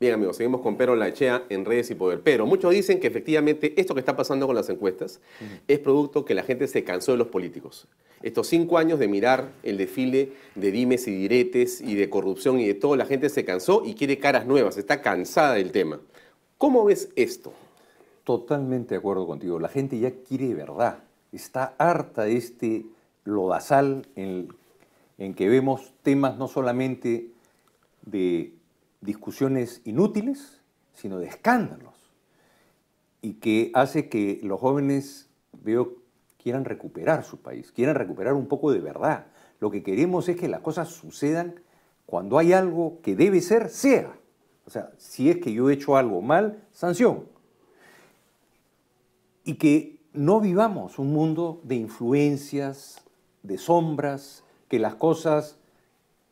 Bien amigos, seguimos con Pero Lachea en redes y poder. Pero muchos dicen que efectivamente esto que está pasando con las encuestas es producto que la gente se cansó de los políticos. Estos cinco años de mirar el desfile de dimes y diretes y de corrupción y de todo, la gente se cansó y quiere caras nuevas, está cansada del tema. ¿Cómo ves esto? Totalmente de acuerdo contigo, la gente ya quiere verdad, está harta de este lodazal en que vemos temas no solamente de discusiones inútiles, sino de escándalos, y que hace que los jóvenes, veo, quieran recuperar su país, quieran recuperar un poco de verdad. Lo que queremos es que las cosas sucedan cuando hay algo que debe ser, sea. O sea, si es que yo he hecho algo mal, sanción. Y que no vivamos un mundo de influencias, de sombras, que las cosas,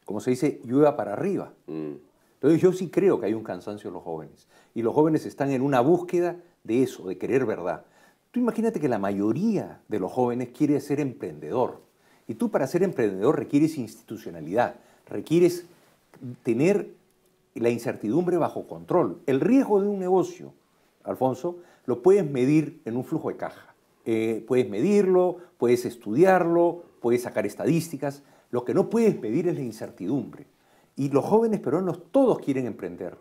como se dice, llueva para arriba. Mm. Entonces yo sí creo que hay un cansancio en los jóvenes y los jóvenes están en una búsqueda de eso, de querer verdad. Tú imagínate que la mayoría de los jóvenes quiere ser emprendedor y tú para ser emprendedor requieres institucionalidad, requieres tener la incertidumbre bajo control. El riesgo de un negocio, Alfonso, lo puedes medir en un flujo de caja. Eh, puedes medirlo, puedes estudiarlo, puedes sacar estadísticas. Lo que no puedes medir es la incertidumbre. Y los jóvenes peruanos todos quieren emprender.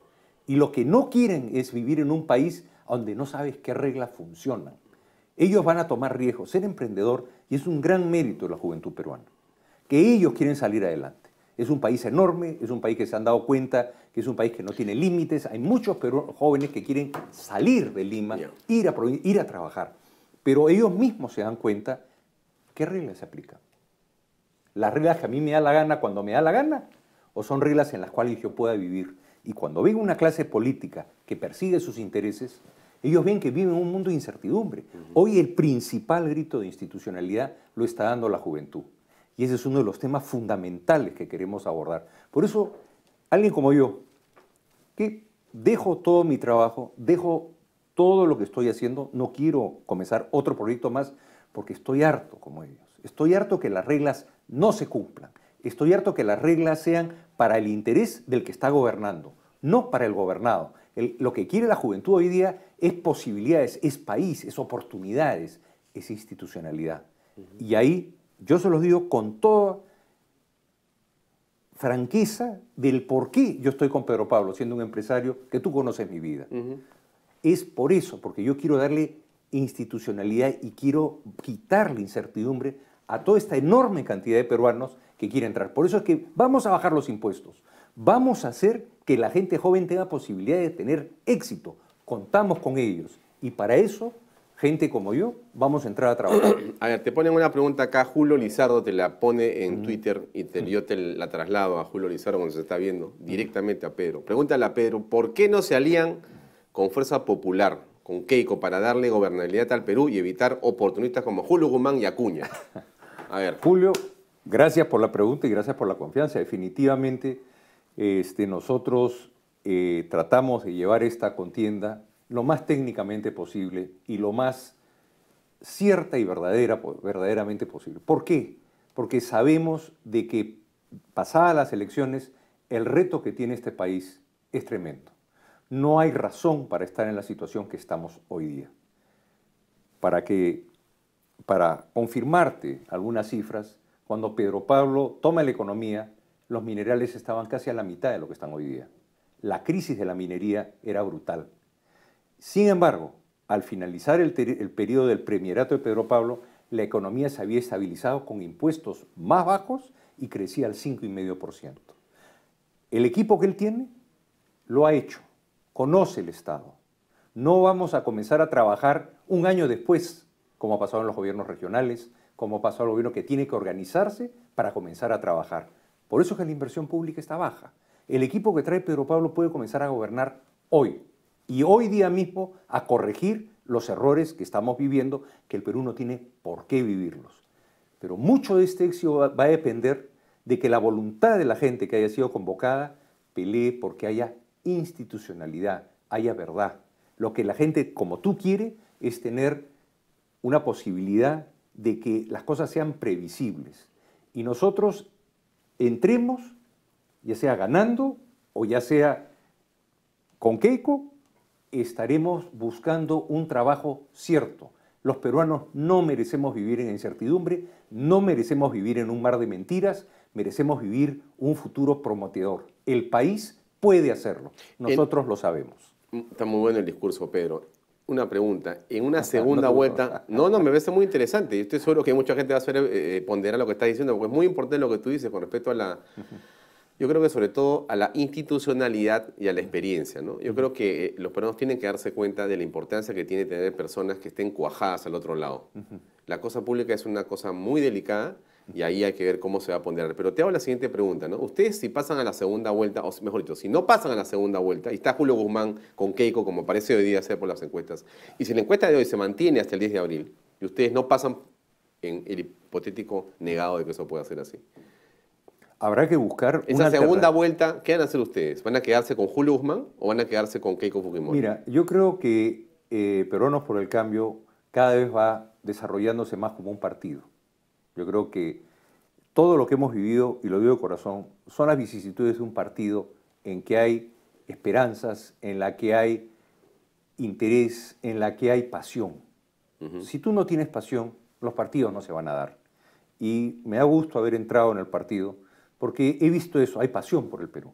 Y lo que no quieren es vivir en un país donde no sabes qué reglas funcionan. Ellos van a tomar riesgos. Ser emprendedor y es un gran mérito de la juventud peruana. Que ellos quieren salir adelante. Es un país enorme, es un país que se han dado cuenta que es un país que no tiene límites. Hay muchos jóvenes que quieren salir de Lima, ir a, ir a trabajar. Pero ellos mismos se dan cuenta qué reglas se aplican. Las reglas que a mí me da la gana cuando me da la gana o son reglas en las cuales yo pueda vivir. Y cuando ven una clase política que persigue sus intereses, ellos ven que viven un mundo de incertidumbre. Hoy el principal grito de institucionalidad lo está dando la juventud. Y ese es uno de los temas fundamentales que queremos abordar. Por eso, alguien como yo, que dejo todo mi trabajo, dejo todo lo que estoy haciendo, no quiero comenzar otro proyecto más porque estoy harto como ellos. Estoy harto que las reglas no se cumplan. Estoy harto que las reglas sean para el interés del que está gobernando, no para el gobernado. lo que quiere la juventud hoy día es posibilidades, es país, es oportunidades, es institucionalidad. Y ahí yo se los digo con toda franqueza del por qué yo estoy con Pedro Pablo, siendo un empresario que tú conoces mi vida. Es por eso, porque yo quiero darle institucionalidad y quiero quitarle incertidumbre a toda esta enorme cantidad de peruanos que quiera entrar. Por eso es que vamos a bajar los impuestos, vamos a hacer que la gente joven tenga posibilidad de tener éxito, contamos con ellos y para eso gente como yo, vamos a entrar a trabajar. A ver, te ponen una pregunta acá, Julio Lizardo te la pone en Twitter y te, yo te la traslado a Julio Lizardo cuando se está viendo, directamente a Pedro. Pregúntale a Pedro, ¿por qué no se alían con Fuerza Popular, con Keiko, para darle gobernabilidad al Perú y evitar oportunistas como Julio Guzmán y Acuña? A ver. Julio, Gracias por la pregunta y gracias por la confianza. Definitivamente, este, nosotros eh, tratamos de llevar esta contienda lo más técnicamente posible y lo más cierta y verdadera, verdaderamente posible. ¿Por qué? Porque sabemos de que pasadas las elecciones, el reto que tiene este país es tremendo. No hay razón para estar en la situación que estamos hoy día. Para que, para confirmarte algunas cifras, cuando Pedro Pablo toma la economía, los minerales estaban casi a la mitad de lo que están hoy día. La crisis de la minería era brutal. Sin embargo, al finalizar el, periodo del premierato de Pedro Pablo, la economía se había estabilizado con impuestos más bajos y crecía al 5,5%. El equipo que él tiene lo ha hecho, conoce el Estado. No vamos a comenzar a trabajar un año después, como ha pasado en los gobiernos regionales, como pasó al gobierno, que tiene que organizarse para comenzar a trabajar. Por eso es que la inversión pública está baja. El equipo que trae Pedro Pablo puede comenzar a gobernar hoy y hoy día mismo a corregir los errores que estamos viviendo, que el Perú no tiene por qué vivirlos. Pero mucho de este éxito va a depender de que la voluntad de la gente que haya sido convocada pelee porque haya institucionalidad, haya verdad. Lo que la gente como tú quiere es tener una posibilidad de que las cosas sean previsibles y nosotros entremos, ya sea ganando o ya sea con Keiko, estaremos buscando un trabajo cierto. Los peruanos no merecemos vivir en incertidumbre, no merecemos vivir en un mar de mentiras, merecemos vivir un futuro prometedor. El país puede hacerlo, nosotros lo sabemos. Mm, está muy bueno el discurso, Pedro una pregunta. En una segunda vuelta, no, no, me parece muy interesante. Yo estoy seguro que mucha gente va a hacer, eh, ponderar lo que estás diciendo, porque es muy importante lo que tú dices con respecto a la, yo creo que sobre todo a la institucionalidad y a la experiencia. ¿no? Yo creo que eh, los peruanos tienen que darse cuenta de la importancia que tiene tener personas que estén cuajadas al otro lado. La cosa pública es una cosa muy delicada y ahí hay que ver cómo se va a ponderar. Pero te hago la siguiente pregunta, ¿no? Ustedes si pasan a la segunda vuelta, o mejor dicho, si no pasan a la segunda vuelta, y está Julio Guzmán con Keiko, como parece hoy día ser por las encuestas, y si la encuesta de hoy se mantiene hasta el 10 de abril, y ustedes no pasan en el hipotético negado de que eso pueda ser así. Habrá que buscar Esa una segunda vuelta, ¿qué van a hacer ustedes? ¿Van a quedarse con Julio Guzmán o van a quedarse con Keiko Fujimori? Mira, yo creo que eh, Peruanos por el Cambio cada vez va desarrollándose más como un partido yo creo que todo lo que hemos vivido, y lo digo de corazón, son las vicisitudes de un partido en que hay esperanzas, en la que hay interés, en la que hay pasión. Si tú no tienes pasión, los partidos no se van a dar. Y me da gusto haber entrado en el partido, porque he visto eso, hay pasión por el Perú.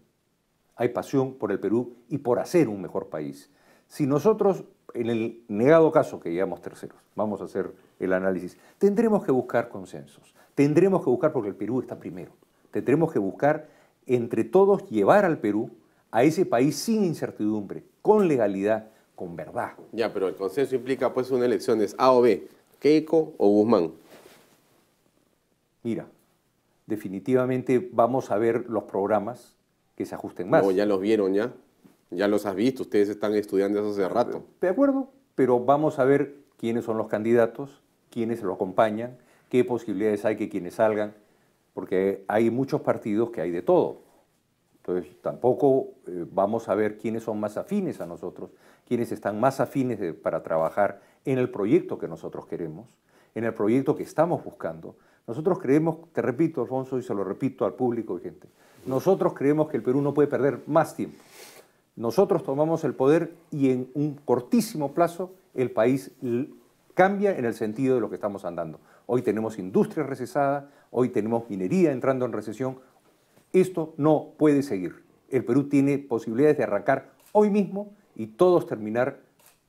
Hay pasión por el Perú y por hacer un mejor país si nosotros, en el negado caso que llegamos terceros, vamos a hacer el análisis, tendremos que buscar consensos, tendremos que buscar, porque el Perú está primero, tendremos que buscar entre todos llevar al Perú a ese país sin incertidumbre, con legalidad, con verdad. Ya, pero el consenso implica pues una elección, elecciones A o B, Keiko o Guzmán. Mira, definitivamente vamos a ver los programas que se ajusten más. ya los vieron ya. Ya los has visto, ustedes están estudiando eso hace ah, rato. De acuerdo, pero vamos a ver quiénes son los candidatos, quiénes lo acompañan, qué posibilidades hay que quienes salgan, porque hay muchos partidos que hay de todo. Entonces tampoco eh, vamos a ver quiénes son más afines a nosotros, quiénes están más afines para trabajar en el proyecto que nosotros queremos, en el proyecto que estamos buscando. Nosotros creemos, te repito Alfonso y se lo repito al público y gente, nosotros creemos que el Perú no puede perder más tiempo. Nosotros tomamos el poder y en un cortísimo plazo el país cambia en el sentido de lo que estamos andando. Hoy tenemos industria recesada, hoy tenemos minería entrando en recesión. Esto no puede seguir. El Perú tiene posibilidades de arrancar hoy mismo y todos terminar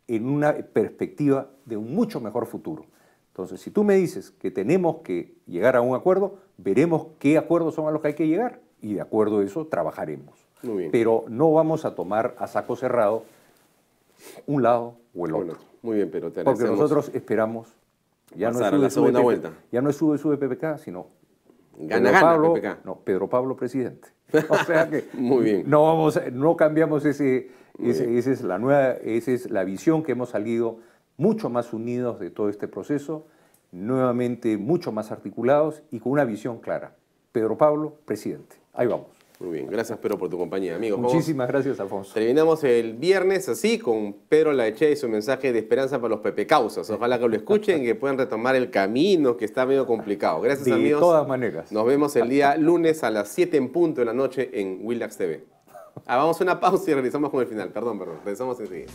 en una perspectiva de un mucho mejor futuro. Entonces, si tú me dices que tenemos que llegar a un acuerdo, veremos qué acuerdos son a los que hay que llegar y de acuerdo a eso trabajaremos. Pero no vamos a tomar a saco cerrado un lado o el otro. muy bien, pero te Porque nosotros esperamos, ya no, es sube, la vuelta. ya no es sube, sube PPK, sino Gana, Pedro gana, Pablo, No, Pedro Pablo presidente. O sea que Muy bien. No, vamos, no cambiamos ese, ese esa es la nueva, esa es la visión que hemos salido mucho más unidos de todo este proceso, nuevamente mucho más articulados y con una visión clara. Pedro Pablo, presidente. Ahí vamos. Muy bien, gracias Pedro por tu compañía, amigos. Muchísimas gracias, Alfonso. Terminamos el viernes así con Pedro Lache y su mensaje de esperanza para los Pepe Causas. Ojalá que lo escuchen y que puedan retomar el camino que está medio complicado. Gracias, amigos. De todas maneras. Nos vemos el día lunes a las 7 en punto de la noche en Willax TV. Hagamos ah, una pausa y regresamos con el final. Perdón, perdón. Regresamos enseguida.